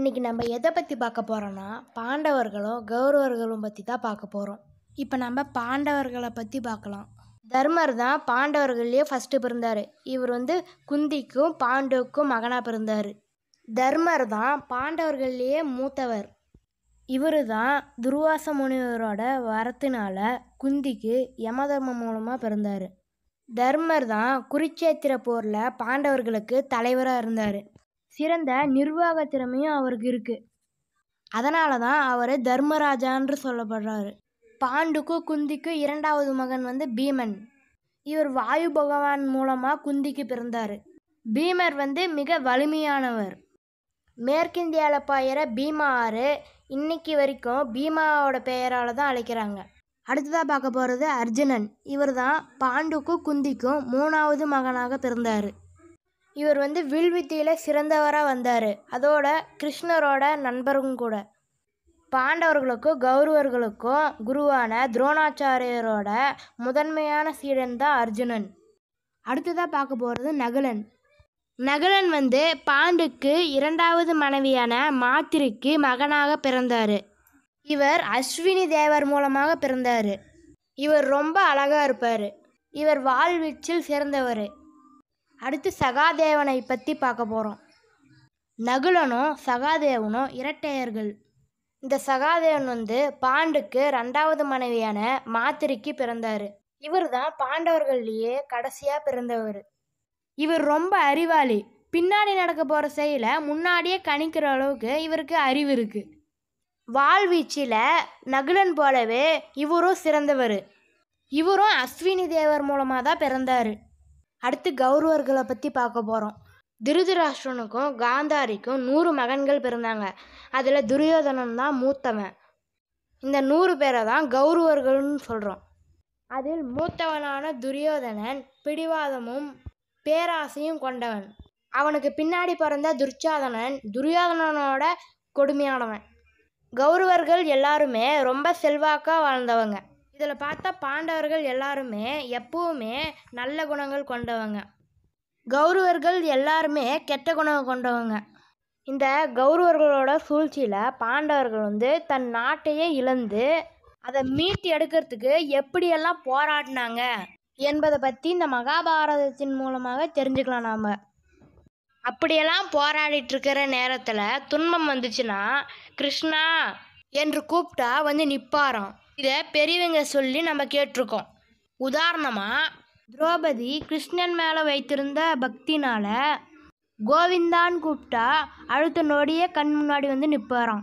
இன்றைக்கி நம்ம எதை பற்றி பார்க்க போகிறோன்னா பாண்டவர்களும் கௌரவர்களும் பற்றி தான் பார்க்க போகிறோம் இப்போ நம்ம பாண்டவர்களை பற்றி பார்க்கலாம் தர்மர் தான் பாண்டவர்கள்லேயே ஃபஸ்ட்டு பிறந்தார் இவர் வந்து குந்திக்கும் பாண்டுவுக்கும் மகனாக பிறந்தார் தர்மர் தான் பாண்டவர்கள்லேயே மூத்தவர் இவர் தான் துர்வாச முனிவரோட வரத்தினால குந்திக்கு தர்மம் மூலமாக பிறந்தார் தர்மர் தான் குருச்சேத்திர போரில் பாண்டவர்களுக்கு தலைவராக இருந்தார் சிறந்த நிர்வாக திறமையும் அவருக்கு இருக்குது அதனால தான் அவர் தர்மராஜான்னு சொல்லப்படுறாரு பாண்டுக்கும் குந்திக்கும் இரண்டாவது மகன் வந்து பீமன் இவர் வாயு பகவான் மூலமாக குந்திக்கு பிறந்தார் பீமர் வந்து மிக வலிமையானவர் மேற்கிந்தியாவில் பாயிற பீமா ஆறு இன்னைக்கு வரைக்கும் பீமாவோட பெயரால் தான் அழைக்கிறாங்க அடுத்ததாக பார்க்க போகிறது அர்ஜுனன் இவர் தான் பாண்டுக்கும் குந்திக்கும் மூணாவது மகனாக பிறந்தார் இவர் வந்து வில்வித்தியில் சிறந்தவராக வந்தார் அதோட கிருஷ்ணரோட நண்பரும் கூட பாண்டவர்களுக்கும் கௌரவர்களுக்கும் குருவான துரோணாச்சாரியரோட முதன்மையான சீடன் தான் அர்ஜுனன் அடுத்ததாக பார்க்க போகிறது நகுலன் நகுலன் வந்து பாண்டுக்கு இரண்டாவது மனைவியான மாத்திரைக்கு மகனாக பிறந்தார் இவர் அஸ்வினி தேவர் மூலமாக பிறந்தார் இவர் ரொம்ப அழகாக இருப்பார் இவர் வாழ்வீச்சில் சிறந்தவர் அடுத்து சகாதேவனை பற்றி பார்க்க போகிறோம் நகுலனும் சகாதேவனும் இரட்டையர்கள் இந்த சகாதேவன் வந்து பாண்டுக்கு ரெண்டாவது மனைவியான மாத்திரைக்கு பிறந்தார் இவர் தான் பாண்டவர்கள்லேயே கடைசியாக பிறந்தவர் இவர் ரொம்ப அறிவாளி பின்னாடி நடக்க போகிற செயலை முன்னாடியே கணிக்கிற அளவுக்கு இவருக்கு அறிவு இருக்குது வாழ்வீச்சில் நகுலன் போலவே இவரும் சிறந்தவர் இவரும் அஸ்வினி தேவர் மூலமாக தான் பிறந்தார் அடுத்து கௌரவர்களை பற்றி பார்க்க போகிறோம் திருதராஷ்டிரனுக்கும் காந்தாரிக்கும் நூறு மகன்கள் பிறந்தாங்க அதில் துரியோதனன் தான் மூத்தவன் இந்த நூறு பேரை தான் கௌரவர்கள்னு சொல்கிறோம் அதில் மூத்தவனான துரியோதனன் பிடிவாதமும் பேராசையும் கொண்டவன் அவனுக்கு பின்னாடி பிறந்த துர்ச்சாதனன் துரியோதனனோட கொடுமையானவன் கௌரவர்கள் எல்லாருமே ரொம்ப செல்வாக்காக வாழ்ந்தவங்க இதில் பார்த்தா பாண்டவர்கள் எல்லாருமே எப்பவுமே நல்ல குணங்கள் கொண்டவங்க கௌரவர்கள் எல்லாருமே கெட்ட குணங்கள் கொண்டவங்க இந்த கௌரவர்களோட சூழ்ச்சியில் பாண்டவர்கள் வந்து தன் நாட்டையே இழந்து அதை மீட்டு எடுக்கிறதுக்கு எப்படியெல்லாம் போராடினாங்க என்பதை பற்றி இந்த மகாபாரதத்தின் மூலமாக தெரிஞ்சுக்கலாம் நாம் அப்படியெல்லாம் போராடிட்டுருக்கிற நேரத்தில் துன்பம் வந்துச்சுன்னா கிருஷ்ணா என்று கூப்பிட்டா வந்து நிப்பாரம் இதை பெரியவங்க சொல்லி நம்ம கேட்டிருக்கோம் உதாரணமாக திரௌபதி கிருஷ்ணன் மேலே வைத்திருந்த பக்தினால் கோவிந்தான்னு கூப்பிட்டா அடுத்த நொடியே கண் முன்னாடி வந்து நிற்பாராம்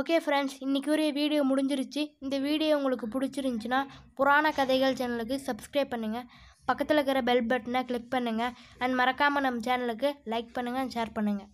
ஓகே ஃப்ரெண்ட்ஸ் இன்றைக்கி ஒரு வீடியோ முடிஞ்சிருச்சு இந்த வீடியோ உங்களுக்கு பிடிச்சிருந்துச்சின்னா புராண கதைகள் சேனலுக்கு சப்ஸ்கிரைப் பண்ணுங்கள் பக்கத்தில் இருக்கிற பெல் பட்டனை கிளிக் பண்ணுங்கள் அண்ட் மறக்காமல் நம்ம சேனலுக்கு லைக் பண்ணுங்கள் அண்ட் ஷேர் பண்ணுங்கள்